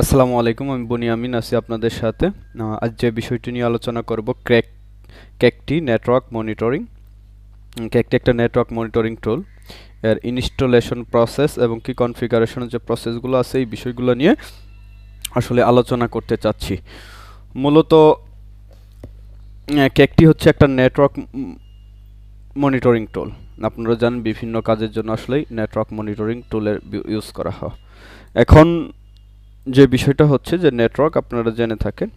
আসসালামু আলাইকুম আমি আমিন আছি আপনাদের সাথে আজ যে বিষয়টি নিয়ে আলোচনা করব ক্র্যাক ক্যাকটি নেটওয়ার্ক মনিটরিং ক্যাকটি একটা নেটওয়ার্ক মনিটরিং টুল এর ইনস্টলেশন প্রসেস এবং কি কনফিগারেশনের যে প্রসেসগুলো আছে এই বিষয়গুলো নিয়ে আসলে আলোচনা করতে চাচ্ছি মূলত ক্যাকটি হচ্ছে একটা নেটওয়ার্ক মনিটরিং টুল আপনারা জানেন বিভিন্ন কাজের জন্য আসলেই নেটওয়ার্ক মনিটরিং টুলের ইউজ করা হয় এখন যে বিষয়টা হচ্ছে যে নেটওয়ার্ক আপনারা জেনে থাকেন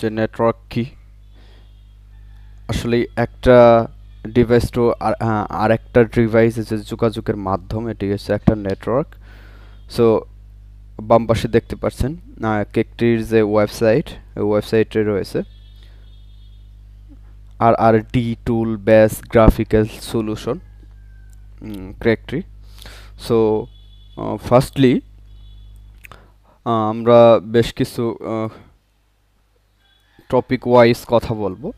যে নেটওয়ার্ক কি আসলে একটা ডিভাইস টু আর একটা ডিভাইস যে যোগাযোগের মাধ্যম এটি হচ্ছে একটা নেটওয়ার্ক সো বাম পাশে দেখতে পাচ্ছেন কেকটির যে ওয়েবসাইট ওয়েবসাইটে রয়েছে আর আর D tool based graphical solution ক্রেকট্রি সো ফার্স্টলি আমরা বেশ কিছু টপিক ওয়াইজ কথা বলবো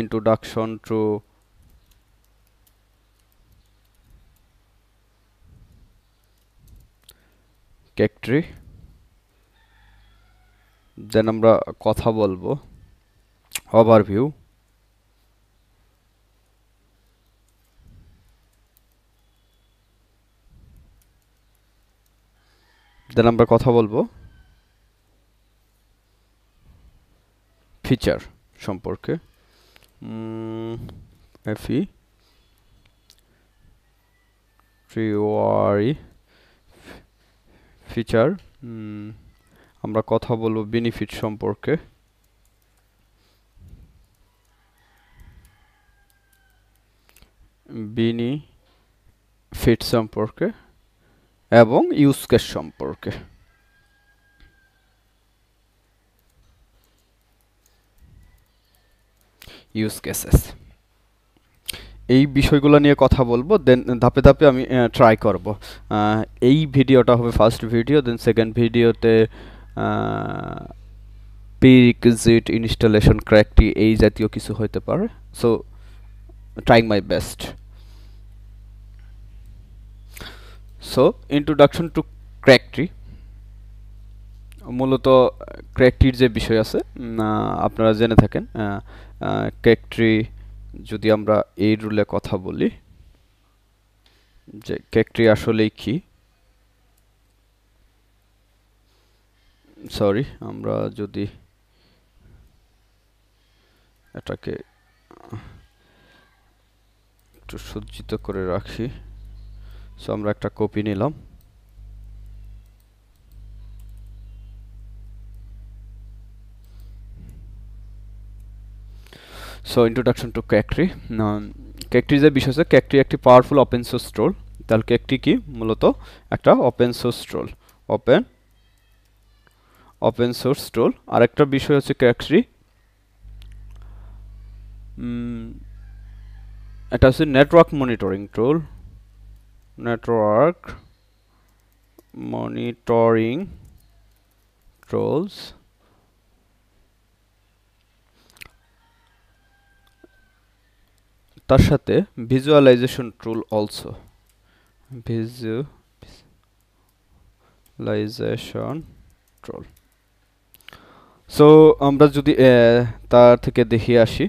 ইন্ট্রোডাকশন টু কেকট্রি দেন আমরা কথা বলবো ওভারভিউ দেন আমরা কথা বলবো ফিচার সম্পর্কে এফি ফ্রিওয়ারি ফিচার আমরা কথা বলবো বেনিফিট সম্পর্কে বেনিফিট সম্পর্কে এবং ইউজ কেস সম্পর্কে ইউজ কেসেস এই বিষয়গুলো নিয়ে কথা বলবো দেন ধাপে ধাপে আমি ট্রাই করব এই ভিডিওটা হবে ফার্স্ট ভিডিও দেন সেকেন্ড ভিডিওতে প্রিরিকুইজিট ইনস্টলেশন ক্র্যাকটি এই জাতীয় কিছু হতে পারে so trying my best so introduction to ক্র্যাকট্রি মূলত ক্র্যাকট্রির যে বিষয় আছে আপনারা জেনে থাকেন ক্র্যাকট্রি যদি আমরা এই রুলে কথা বলি যে ক্যাকট্রি আসলেই কি সরি আমরা যদি এটাকে একটু সজ্জিত করে রাখি সো আমরা একটা কপি নিলাম So introduction to Cactree. Cactree যে বিষয় আছে Cactree একটি powerful open source tool. তাহলে Cactree কি মূলত একটা open source tool. Open open source tool. আর একটা বিষয় হচ্ছে Cactree এটা হচ্ছে network monitoring tool network monitoring tools তার সাথে visualization tool also visualization tool so আমরা যদি তার থেকে দেখিয়ে আসি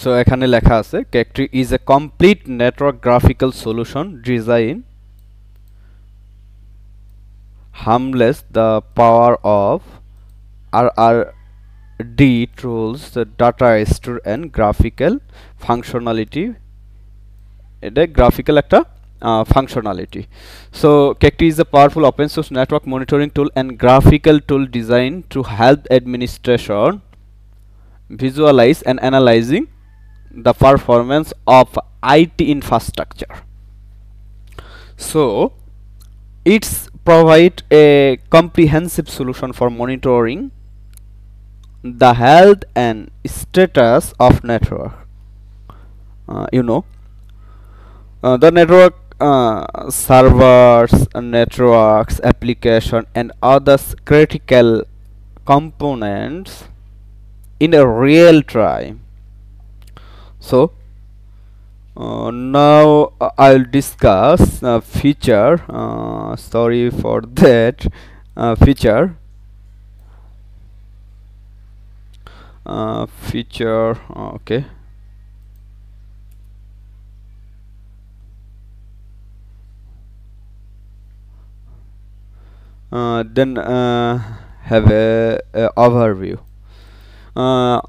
সো এখানে লেখা আছে Cacti is a complete network graphical solution design হামলেস the power of RRD tools the data store and graphical functionality the graphical একটা uh, functionality. So Cacti is a powerful open source network monitoring tool and graphical tool designed to help administration visualize and analyzing the performance of IT infrastructure. So it's provide a comprehensive solution for monitoring the health and status of network uh, you know uh, the network uh, servers networks application and other critical components in a real time so uh, now uh, I'll discuss a uh, feature sorry for that feature uh, feature okay uh, then uh, have a, a overview uh,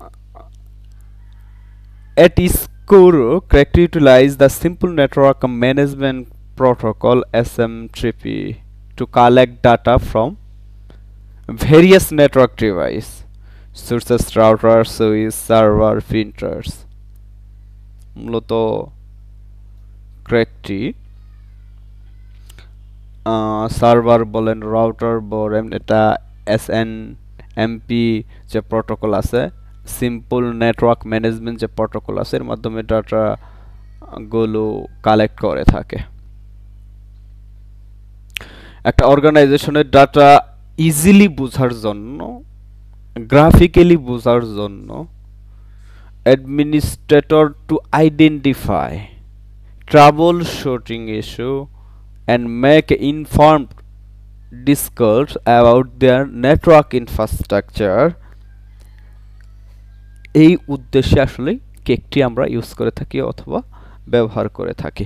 at correctly correct utilize the simple network management protocol SMTP to collect data from various network devices sources router switch server printers মূলত Cacti server বলেন router বলেন এটা S N MP যে protocol আছে simple network management যে protocol আছে এর মাধ্যমে ডাটা গুলো কালেক্ট করে থাকে একটা অর্গানাইজেশনের ডাটা ইজিলি বোঝার জন্য গ্রাফিক্যালি বোঝার জন্য administrator to identify troubleshooting issue and make informed discussed about their network infrastructure এই উদ্দেশ্যে আসলে কেকটি আমরা ইউজ করে থাকি অথবা ব্যবহার করে থাকি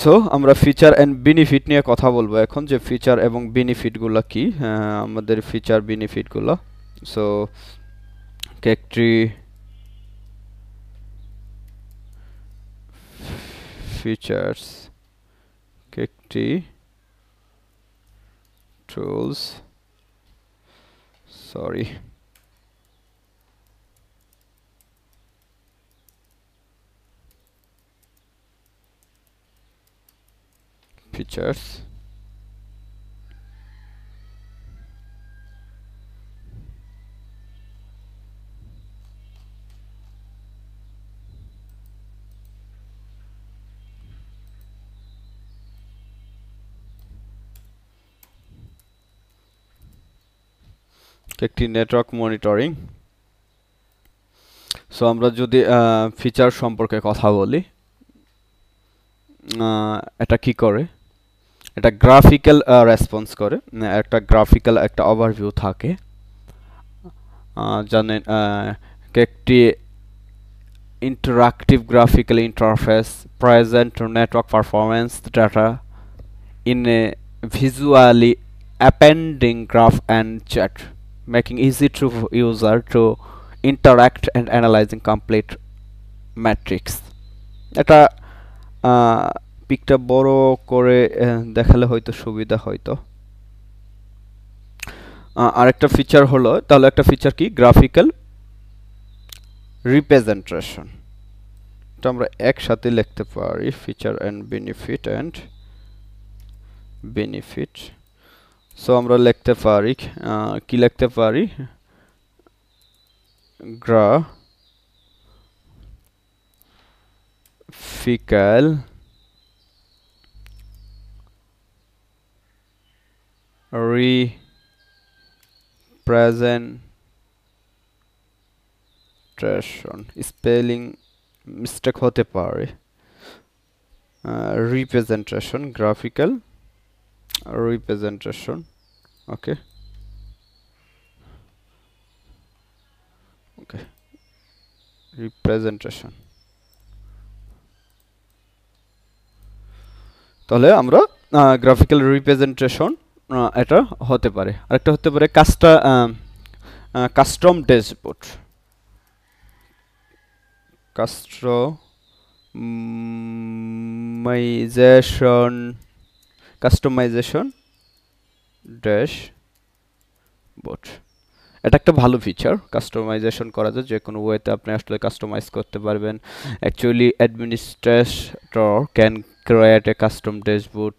সো আমরা ফিচার অ্যান্ড বেনিফিট নিয়ে কথা বলবো এখন যে ফিচার এবং বেনিফিটগুলো কি হ্যাঁ, আমাদের ফিচার বেনিফিটগুলো so kek tree features kek tree tools sorry features আজকে একটি নেটওয়ার্ক মনিটরিং সো আমরা যদি ফিচার সম্পর্কে কথা বলি এটা কি করে এটা গ্রাফিক্যাল রেসপন্স করে একটা গ্রাফিক্যাল একটা ওভারভিউ থাকে জানেন একটি interactive graphical interface present network performance data in a visually appending graph and chart making easy to user to interact and analyzing complete matrix এটা পিকটা বড় করে দেখালে হয়তো সুবিধা হয়তো আরেকটা ফিচার হলো তাহলে একটা ফিচার কি গ্রাফিক্যাল রিপ্রেজেন্টেশন এটা আমরা একসাথে লিখতে পারি feature and benefit and benefit so আমরা লিখতে পারি কি লিখতে পারি graphical representation spelling mistake হতে পারে representation graphical representation okay okay representation তাহলে আমরা গ্রাফিক্যাল রিপ্রেজেন্টেশন এটা হতে পারে আরেকটা হতে পারে কাস্টা custom dashboard customization customization dashboard এটা একটা ভালো ফিচার কাস্টমাইজেশন করা যায় যে কোনো ওয়েতে আপনি আসলে কাস্টমাইজ করতে পারবেন actually administrator can create a custom dashboard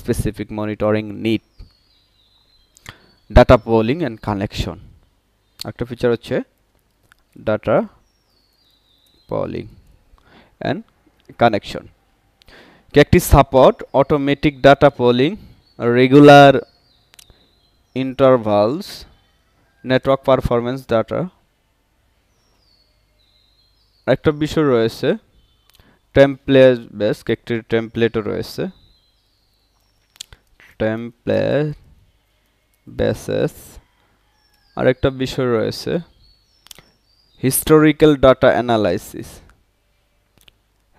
specific monitoring need data polling and connection একটা ফিচার হচ্ছে ডাটা পোলিং অ্যান্ড কানেকশন একটি support automatic data polling regular intervals network performance data একটা বিষয় রয়েছে টেম্পলেট বেস একটি টেম্পলেটও রয়েছে টেম্পলেট বেসেস আর একটা বিষয় রয়েছে historical data analysis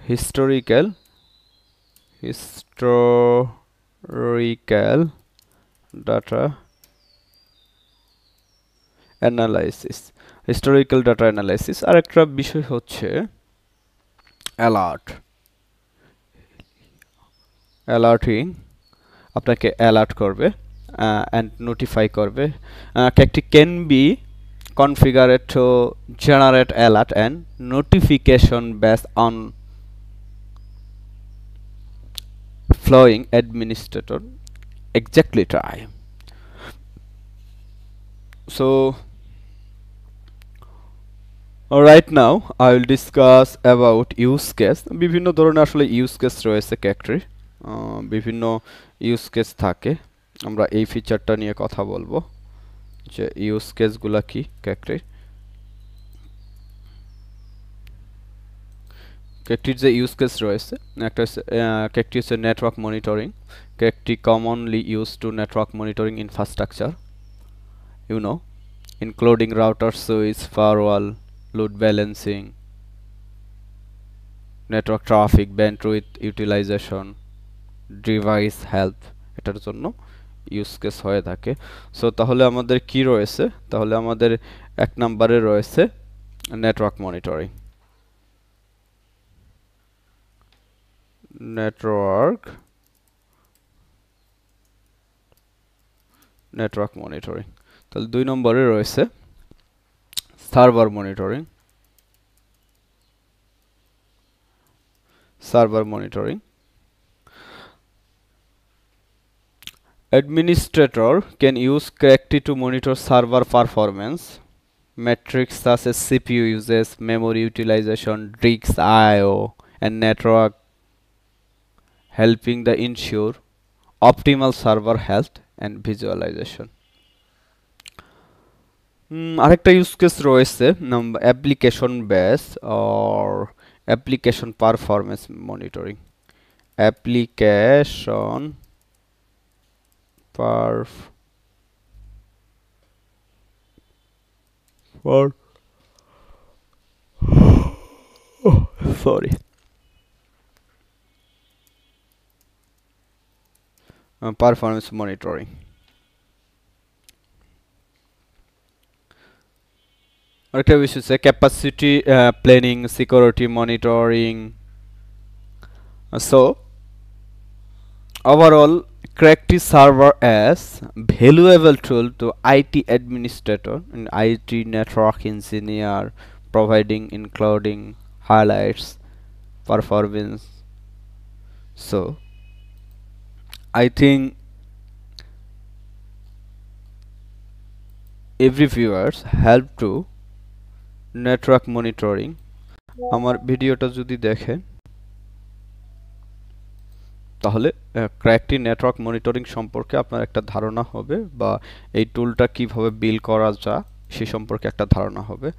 historical historical data analysis historical data analysis আর একটা বিষয় হচ্ছে অ্যালার্ট অ্যালার্টিং আপনাকে অ্যালার্ট করবে অ্যান্ড নোটিফাই করবে Cacti can be configured to generate alert and notification based on flowing administrator exactly try so right now I will discuss about use case bibhinno ধরনের ashole use case royeche category bibhinno use case thake amra ei feature ta niye kotha bolbo je use case gula ki category ক্যাকটির যে use case রয়েছে একটা হচ্ছে Cacti হচ্ছে network monitoring Cacti commonly use to network monitoring infrastructure you know including router switch firewall load balancing network traffic with utilization device health এটার জন্য use case হয়ে থাকে সো তাহলে আমাদের কি রয়েছে তাহলে আমাদের এক নম্বরে রয়েছে network monitoring network network monitoring তাহলে দুই নম্বরে রয়েছে server monitoring server monitoring Administrator can use CRECTI to monitor server performance metrics such as CPU uses memory utilization, disk I/O, and network helping the ensure optimal server health and visualization আরেকটা use case রয়েছে application base or application performance monitoring application perf for oh sorry Uh, performance monitoring আরেকটা বিষয় হচ্ছে capacity uh, planning, security monitoring. Uh, so, overall, practice server as valuable tool to IT administrator and IT network engineer providing including highlights performance so I think every viewers help to network monitoring আমার ভিডিওটা যদি দেখেন তাহলে ক্র্যাকটি network monitoring সম্পর্কে আপনার একটা ধারণা হবে বা এই টুলটা কিভাবে বিল করা যা সে সম্পর্কে একটা ধারণা হবে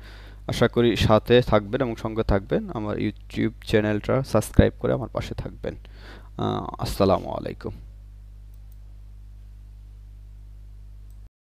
আশা করি সাথে থাকবেন এবং সঙ্গে থাকবেন আমার ইউটিউব চ্যানেলটা সাবস্ক্রাইব করে আমার পাশে থাকবেন আসসালামু আলাইকুম